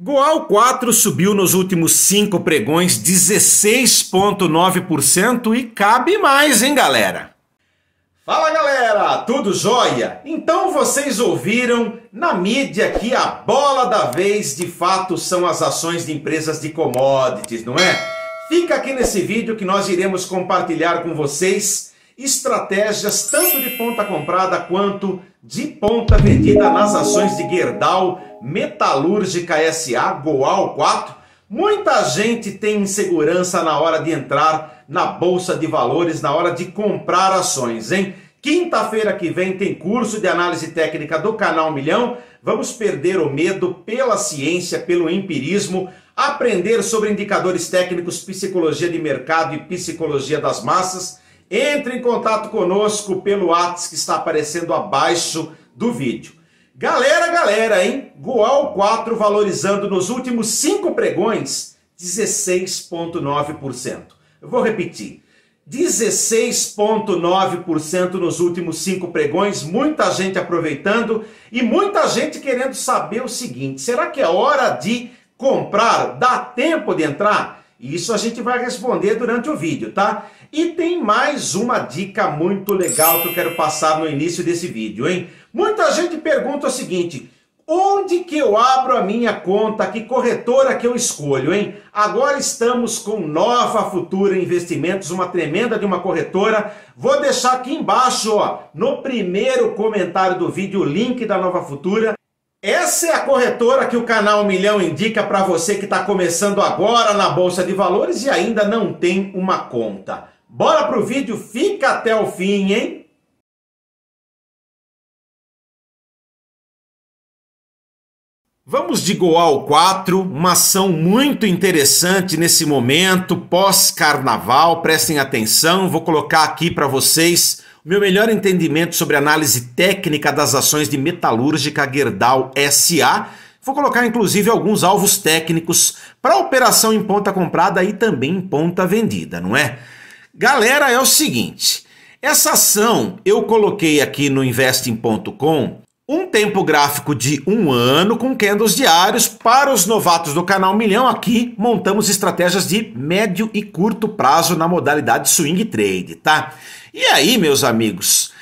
Goal 4 subiu nos últimos cinco pregões 16,9% e cabe mais, hein, galera? Fala galera, tudo jóia? Então vocês ouviram na mídia que a bola da vez de fato são as ações de empresas de commodities, não é? Fica aqui nesse vídeo que nós iremos compartilhar com vocês estratégias tanto de ponta comprada quanto de ponta vendida nas ações de Gerdau Metalúrgica SA Goal 4, muita gente tem insegurança na hora de entrar na bolsa de valores, na hora de comprar ações, hein? Quinta-feira que vem tem curso de análise técnica do canal Milhão. Vamos perder o medo pela ciência, pelo empirismo, aprender sobre indicadores técnicos, psicologia de mercado e psicologia das massas. Entre em contato conosco pelo WhatsApp que está aparecendo abaixo do vídeo. Galera, galera, hein? Goal 4 valorizando nos últimos 5 pregões 16,9%. Eu vou repetir. 16,9% nos últimos cinco pregões, muita gente aproveitando e muita gente querendo saber o seguinte: será que é hora de comprar? Dá tempo de entrar? Isso a gente vai responder durante o vídeo, tá? E tem mais uma dica muito legal que eu quero passar no início desse vídeo, hein? Muita gente pergunta o seguinte: onde que eu abro a minha conta? Que corretora que eu escolho, hein? Agora estamos com Nova Futura Investimentos, uma tremenda de uma corretora. Vou deixar aqui embaixo, ó, no primeiro comentário do vídeo, o link da Nova Futura. Essa é a corretora que o canal Milhão indica para você que está começando agora na Bolsa de Valores e ainda não tem uma conta. Bora pro vídeo, fica até o fim, hein? Vamos de Goal 4, uma ação muito interessante nesse momento, pós-carnaval. Prestem atenção, vou colocar aqui para vocês o meu melhor entendimento sobre análise técnica das ações de Metalúrgica Gerdau SA. Vou colocar inclusive alguns alvos técnicos para operação em ponta comprada e também em ponta vendida, não é? Galera, é o seguinte, essa ação eu coloquei aqui no investing.com um tempo gráfico de um ano com candles diários para os novatos do canal Milhão. Aqui montamos estratégias de médio e curto prazo na modalidade swing trade, tá? E aí, meus amigos,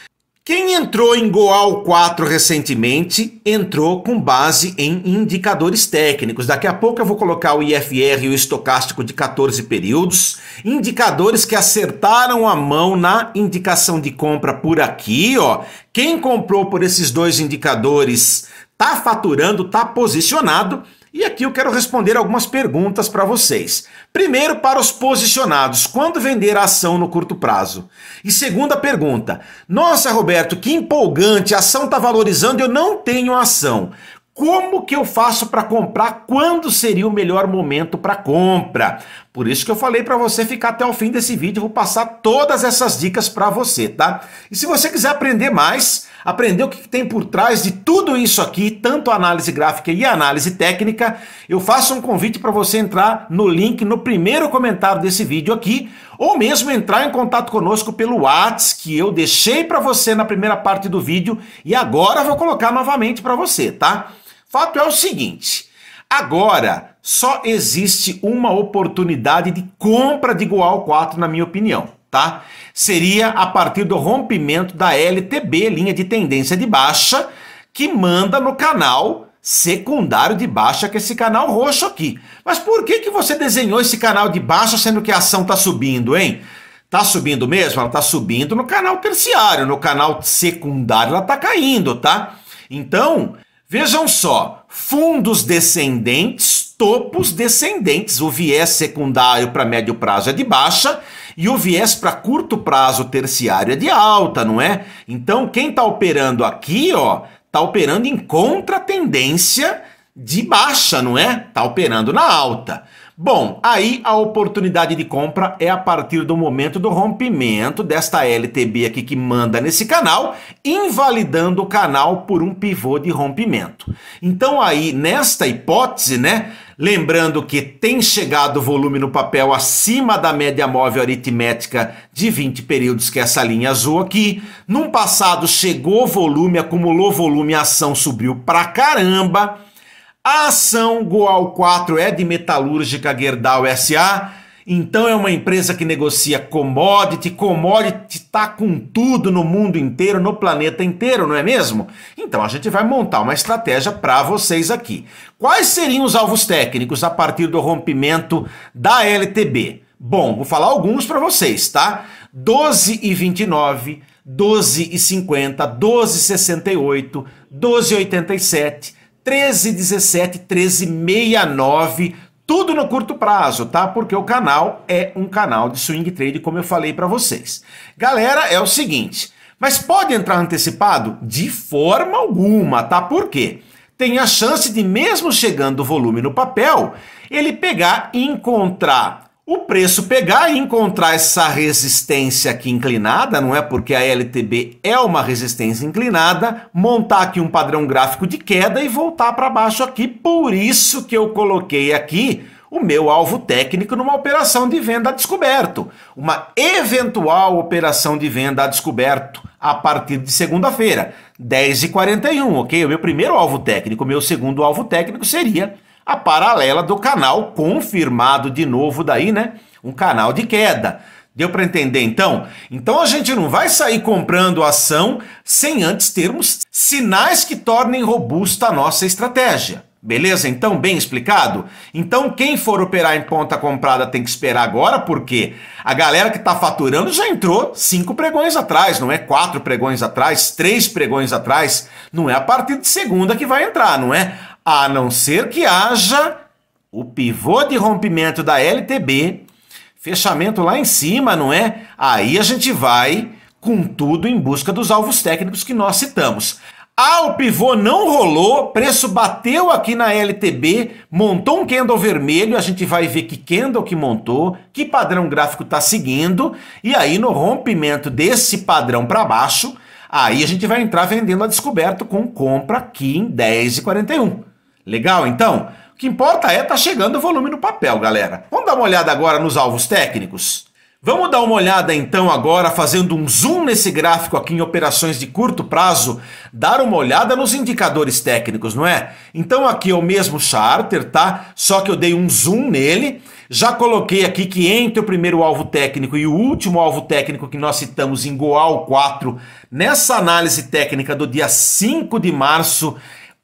quem entrou em Goal 4 recentemente, entrou com base em indicadores técnicos. Daqui a pouco eu vou colocar o IFR e o estocástico de 14 períodos, indicadores que acertaram a mão na indicação de compra por aqui, ó. Quem comprou por esses dois indicadores tá faturando, tá posicionado e aqui eu quero responder algumas perguntas para vocês. Primeiro, para os posicionados, quando vender a ação no curto prazo? E segunda pergunta: Nossa, Roberto, que empolgante, a ação está valorizando, e eu não tenho ação. Como que eu faço para comprar? Quando seria o melhor momento para compra? Por isso que eu falei para você ficar até o fim desse vídeo, eu vou passar todas essas dicas para você, tá? E se você quiser aprender mais, aprender o que tem por trás de tudo isso aqui, tanto análise gráfica e análise técnica, eu faço um convite para você entrar no link no primeiro comentário desse vídeo aqui, ou mesmo entrar em contato conosco pelo WhatsApp que eu deixei para você na primeira parte do vídeo e agora vou colocar novamente para você, tá? Fato é o seguinte, Agora, só existe uma oportunidade de compra de Goal 4, na minha opinião, tá? Seria a partir do rompimento da LTB, linha de tendência de baixa, que manda no canal secundário de baixa, que é esse canal roxo aqui. Mas por que, que você desenhou esse canal de baixa, sendo que a ação está subindo, hein? Tá subindo mesmo? Ela tá subindo no canal terciário, no canal secundário ela tá caindo, tá? Então, vejam só, fundos descendentes, topos descendentes. O viés secundário para médio prazo é de baixa e o viés para curto prazo terciário é de alta, não é? Então, quem está operando aqui, ó, está operando em contra-tendência de baixa, não é? Está operando na alta. Bom, aí a oportunidade de compra é a partir do momento do rompimento desta LTB aqui que manda nesse canal, invalidando o canal por um pivô de rompimento. Então aí, nesta hipótese, né, Lembrando que tem chegado volume no papel acima da média móvel aritmética de 20 períodos, que é essa linha azul aqui. Num passado chegou volume, acumulou volume, a ação subiu pra caramba. A ação Goal 4 é de Metalúrgica Gerdau SA, então é uma empresa que negocia commodity, commodity está com tudo no mundo inteiro, no planeta inteiro, não é mesmo? Então a gente vai montar uma estratégia para vocês aqui. Quais seriam os alvos técnicos a partir do rompimento da LTB? Bom, vou falar alguns para vocês, tá? 12 e 29, 12 e 50, 12 e 68, 12 e 87, 1317 1369, tudo no curto prazo, tá? Porque o canal é um canal de swing trade, como eu falei para vocês. Galera, é o seguinte, mas pode entrar antecipado? De forma alguma, tá? Por quê? Tem a chance de mesmo chegando o volume no papel, ele pegar e encontrar o preço pegar e encontrar essa resistência aqui inclinada, não é? Porque a LTB é uma resistência inclinada, montar aqui um padrão gráfico de queda e voltar para baixo aqui. Por isso que eu coloquei aqui o meu alvo técnico numa operação de venda a descoberto, uma eventual operação de venda a descoberto a partir de segunda-feira, 10h41, ok? O meu primeiro alvo técnico, o meu segundo alvo técnico seria a paralela do canal confirmado de novo daí, né? Um canal de queda. Deu para entender então? Então a gente não vai sair comprando ação sem antes termos sinais que tornem robusta a nossa estratégia. Beleza? Então, bem explicado? Então, quem for operar em ponta comprada tem que esperar agora, porque a galera que está faturando já entrou cinco pregões atrás, não é quatro pregões atrás, três pregões atrás. Não é a partir de segunda que vai entrar, não é? a não ser que haja o pivô de rompimento da LTB, fechamento lá em cima, não é? Aí a gente vai com tudo em busca dos alvos técnicos que nós citamos. Ah, o pivô não rolou, preço bateu aqui na LTB, montou um candle vermelho, a gente vai ver que candle que montou, que padrão gráfico está seguindo, e aí no rompimento desse padrão para baixo, aí a gente vai entrar vendendo a descoberto com compra aqui em 10,41. Legal, então? O que importa é tá chegando o volume no papel, galera. Vamos dar uma olhada agora nos alvos técnicos? Vamos dar uma olhada então agora, fazendo um zoom nesse gráfico aqui em operações de curto prazo, dar uma olhada nos indicadores técnicos, não é? Então aqui é o mesmo charter, tá? Só que eu dei um zoom nele, já coloquei aqui que entre o primeiro alvo técnico e o último alvo técnico que nós citamos em Goal 4, nessa análise técnica do dia 5 de março,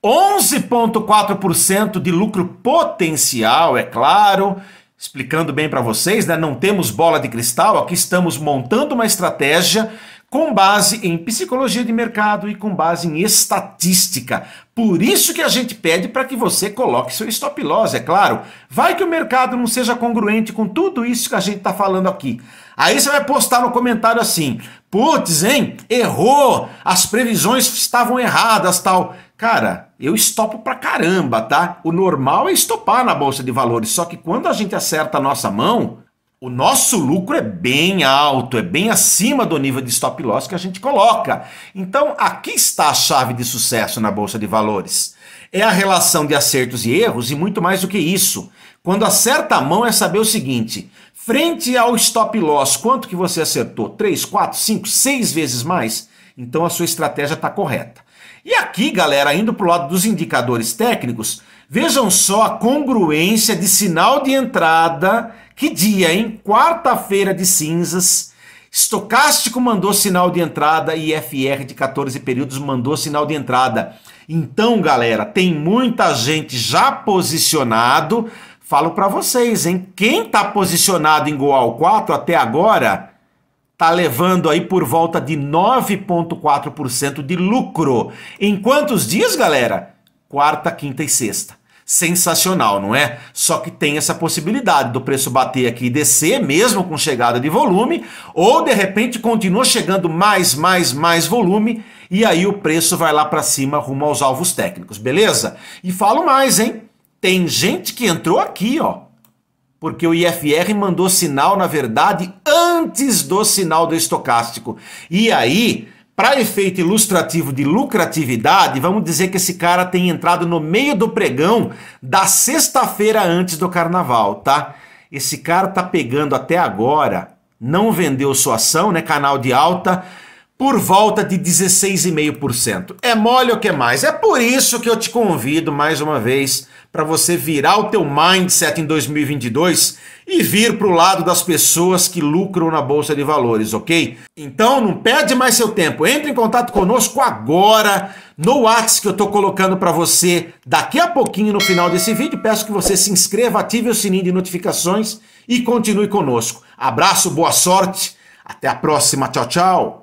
11,4% de lucro potencial, é claro. Explicando bem para vocês, né? não temos bola de cristal, aqui estamos montando uma estratégia com base em psicologia de mercado e com base em estatística. Por isso que a gente pede para que você coloque seu stop loss, é claro. Vai que o mercado não seja congruente com tudo isso que a gente está falando aqui. Aí você vai postar no comentário assim: Putz, hein? Errou! As previsões estavam erradas, tal. Cara, eu estopo pra caramba, tá? O normal é estopar na bolsa de valores, só que quando a gente acerta a nossa mão, o nosso lucro é bem alto, é bem acima do nível de stop loss que a gente coloca. Então, aqui está a chave de sucesso na bolsa de valores. É a relação de acertos e erros e muito mais do que isso. Quando acerta a mão é saber o seguinte: Frente ao stop loss, quanto que você acertou? 3, 4, 5, 6 vezes mais? Então a sua estratégia está correta. E aqui, galera, indo para o lado dos indicadores técnicos, vejam só a congruência de sinal de entrada. Que dia, hein? Quarta-feira de cinzas. Estocástico mandou sinal de entrada e FR de 14 períodos mandou sinal de entrada. Então, galera, tem muita gente já posicionado. Falo para vocês, hein? Quem tá posicionado em Goal 4 até agora tá levando aí por volta de 9.4% de lucro. Em quantos dias, galera? Quarta, quinta e sexta sensacional, não é? Só que tem essa possibilidade do preço bater aqui e descer, mesmo com chegada de volume, ou de repente continua chegando mais, mais, mais volume, e aí o preço vai lá para cima rumo aos alvos técnicos, beleza? E falo mais, hein? Tem gente que entrou aqui, ó, porque o IFR mandou sinal, na verdade, antes do sinal do estocástico. E aí para efeito ilustrativo de lucratividade, vamos dizer que esse cara tem entrado no meio do pregão da sexta-feira antes do carnaval, tá? Esse cara tá pegando até agora, não vendeu sua ação, né, canal de alta, por volta de 16,5%. É mole o que é mais? É por isso que eu te convido mais uma vez para você virar o teu mindset em 2022 e vir para o lado das pessoas que lucram na Bolsa de Valores, ok? Então não perde mais seu tempo, entre em contato conosco agora no Whats que eu estou colocando para você daqui a pouquinho no final desse vídeo. Peço que você se inscreva, ative o sininho de notificações e continue conosco. Abraço, boa sorte, até a próxima, tchau, tchau!